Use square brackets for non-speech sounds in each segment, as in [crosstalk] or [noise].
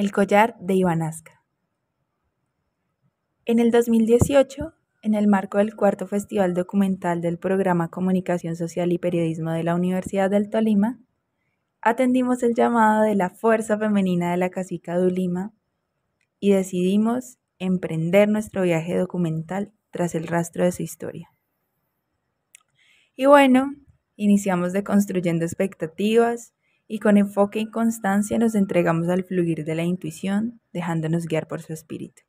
El collar de Ibanazca. En el 2018, en el marco del cuarto Festival Documental del programa Comunicación Social y Periodismo de la Universidad del Tolima, atendimos el llamado de la fuerza femenina de la cacica de Ulima y decidimos emprender nuestro viaje documental tras el rastro de su historia. Y bueno, iniciamos construyendo expectativas, y con enfoque y constancia nos entregamos al fluir de la intuición, dejándonos guiar por su espíritu.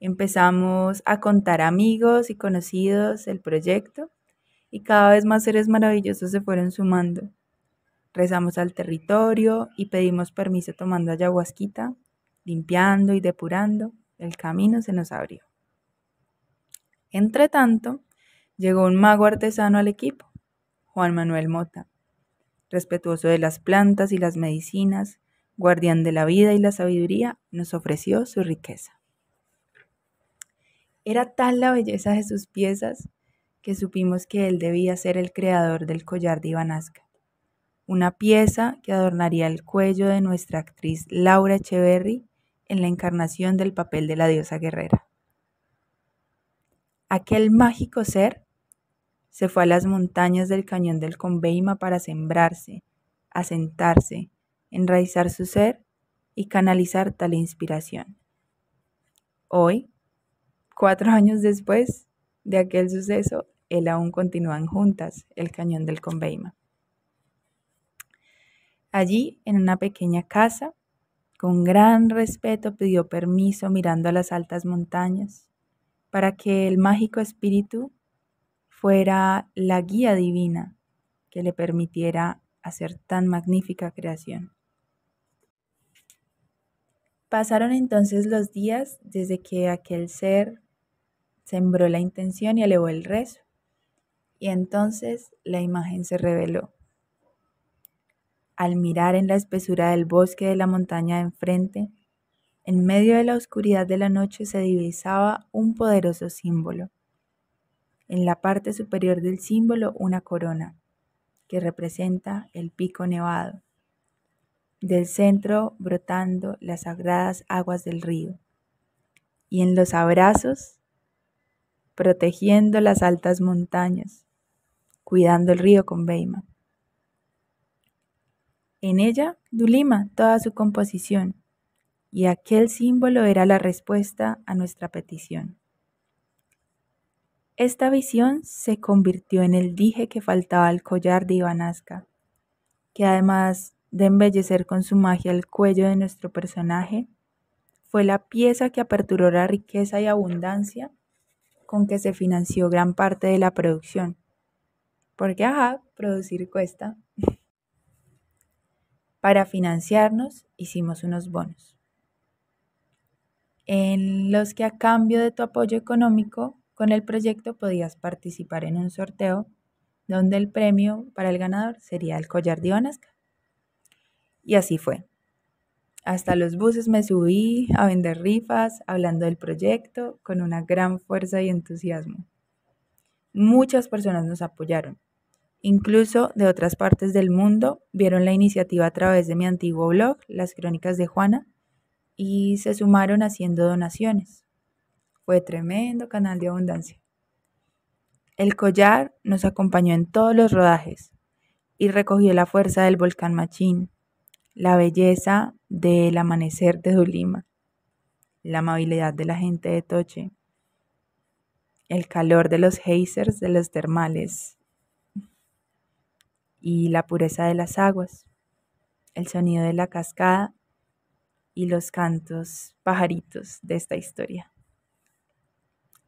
Empezamos a contar amigos y conocidos el proyecto y cada vez más seres maravillosos se fueron sumando. Rezamos al territorio y pedimos permiso tomando ayahuasquita, limpiando y depurando. El camino se nos abrió. Entre tanto, llegó un mago artesano al equipo, Juan Manuel Mota respetuoso de las plantas y las medicinas, guardián de la vida y la sabiduría, nos ofreció su riqueza. Era tal la belleza de sus piezas que supimos que él debía ser el creador del collar de Ibanazca, una pieza que adornaría el cuello de nuestra actriz Laura Echeverry en la encarnación del papel de la diosa guerrera. Aquel mágico ser se fue a las montañas del cañón del Conveima para sembrarse, asentarse, enraizar su ser y canalizar tal inspiración. Hoy, cuatro [laughs] años después de aquel suceso, él aún en juntas el cañón del Conveima. Allí, en una pequeña casa, con gran respeto pidió permiso mirando a las altas montañas para que el mágico espíritu fuera la guía divina que le permitiera hacer tan magnífica creación. Pasaron entonces los días desde que aquel ser sembró la intención y elevó el rezo, y entonces la imagen se reveló. Al mirar en la espesura del bosque de la montaña de enfrente, en medio de la oscuridad de la noche se divisaba un poderoso símbolo en la parte superior del símbolo una corona, que representa el pico nevado. Del centro brotando las sagradas aguas del río. Y en los abrazos, protegiendo las altas montañas, cuidando el río con Beima. En ella, Dulima, toda su composición, y aquel símbolo era la respuesta a nuestra petición. Esta visión se convirtió en el dije que faltaba al collar de Ibanazca que además de embellecer con su magia el cuello de nuestro personaje, fue la pieza que aperturó la riqueza y abundancia con que se financió gran parte de la producción. Porque, ajá, producir cuesta. [laughs] Para financiarnos hicimos unos bonos, en los que a cambio de tu apoyo económico con el proyecto podías participar en un sorteo donde el premio para el ganador sería el collar de Onasca. Y así fue. Hasta los buses me subí a vender rifas, hablando del proyecto, con una gran fuerza y entusiasmo. Muchas personas nos apoyaron. Incluso de otras partes del mundo vieron la iniciativa a través de mi antiguo blog, Las Crónicas de Juana, y se sumaron haciendo donaciones. Fue tremendo canal de abundancia. El collar nos acompañó en todos los rodajes y recogió la fuerza del volcán Machín, la belleza del amanecer de Dulima, la amabilidad de la gente de Toche, el calor de los geysers de los termales y la pureza de las aguas, el sonido de la cascada y los cantos pajaritos de esta historia.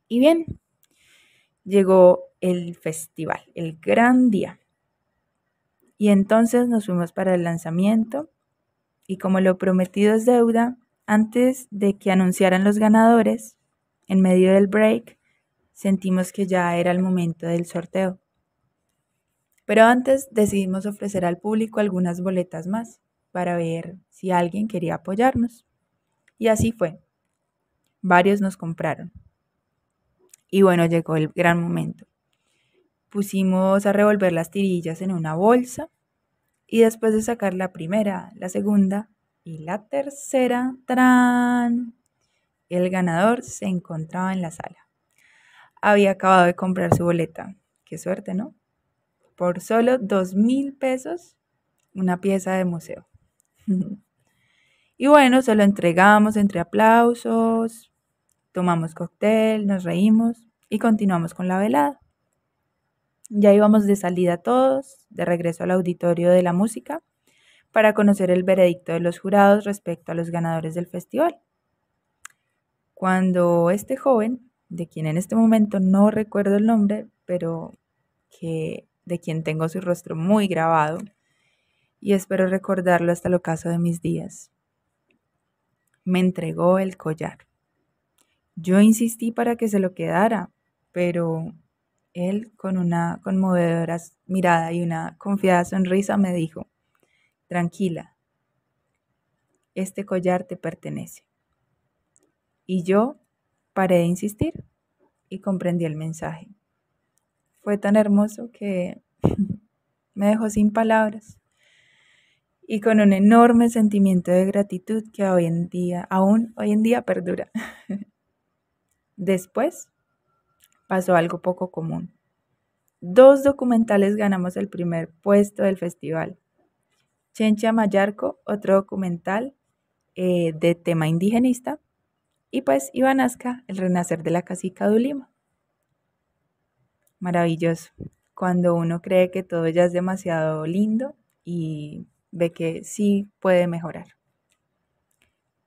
Y bien, llegó el festival, el gran día. Y entonces nos fuimos para el lanzamiento y como lo prometido es deuda, antes de que anunciaran los ganadores, en medio del break, sentimos que ya era el momento del sorteo. Pero antes decidimos ofrecer al público algunas boletas más para ver si alguien quería apoyarnos. Y así fue. Varios nos compraron. Y bueno, llegó el gran momento. Pusimos a revolver las tirillas en una bolsa y después de sacar la primera, la segunda y la tercera, Tran. El ganador se encontraba en la sala. Había acabado de comprar su boleta. Qué suerte, ¿no? Por solo dos mil pesos, una pieza de museo. [laughs] y bueno, se lo entregamos entre aplausos, tomamos cóctel, nos reímos y continuamos con la velada. Ya íbamos de salida todos, de regreso al auditorio de la música, para conocer el veredicto de los jurados respecto a los ganadores del festival. Cuando este joven, de quien en este momento no recuerdo el nombre, pero que de quien tengo su rostro muy grabado, y espero recordarlo hasta el caso de mis días, me entregó el collar. Yo insistí para que se lo quedara, pero él con una conmovedora mirada y una confiada sonrisa me dijo, tranquila, este collar te pertenece. Y yo paré de insistir y comprendí el mensaje. Fue tan hermoso que [laughs] me dejó sin palabras y con un enorme sentimiento de gratitud que hoy en día, aún hoy en día perdura. [laughs] Después pasó algo poco común. Dos documentales ganamos el primer puesto del festival. Chencha Mayarco, otro documental eh, de tema indigenista, y pues Ivanasca, El Renacer de la Casica de Ulima. Maravilloso, cuando uno cree que todo ya es demasiado lindo y ve que sí puede mejorar.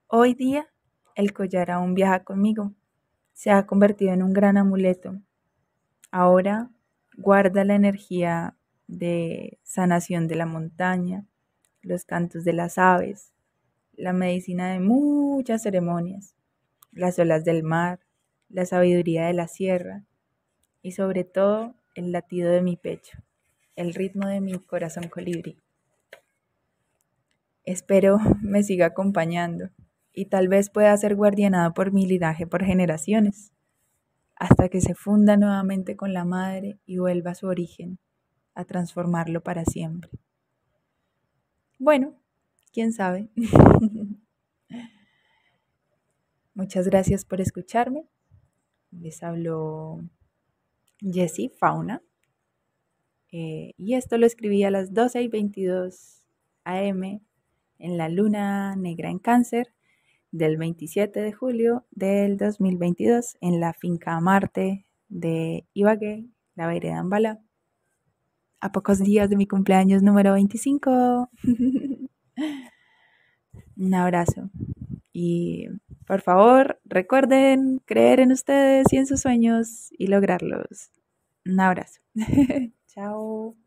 Hoy día el collar aún viaja conmigo se ha convertido en un gran amuleto. Ahora guarda la energía de sanación de la montaña, los cantos de las aves, la medicina de muchas ceremonias, las olas del mar, la sabiduría de la sierra y sobre todo el latido de mi pecho, el ritmo de mi corazón colibrí. Espero me siga acompañando y tal vez pueda ser guardianado por mi linaje por generaciones, hasta que se funda nuevamente con la madre y vuelva a su origen, a transformarlo para siempre. Bueno, quién sabe. [laughs] Muchas gracias por escucharme. Les hablo Jessie Fauna. Eh, y esto lo escribí a las 12 y 22 am en la luna negra en cáncer del 27 de julio del 2022 en la finca Marte de Ibagué, la vereda Ambala, a pocos días de mi cumpleaños número 25. [laughs] Un abrazo. Y por favor, recuerden creer en ustedes y en sus sueños y lograrlos. Un abrazo. [laughs] Chao.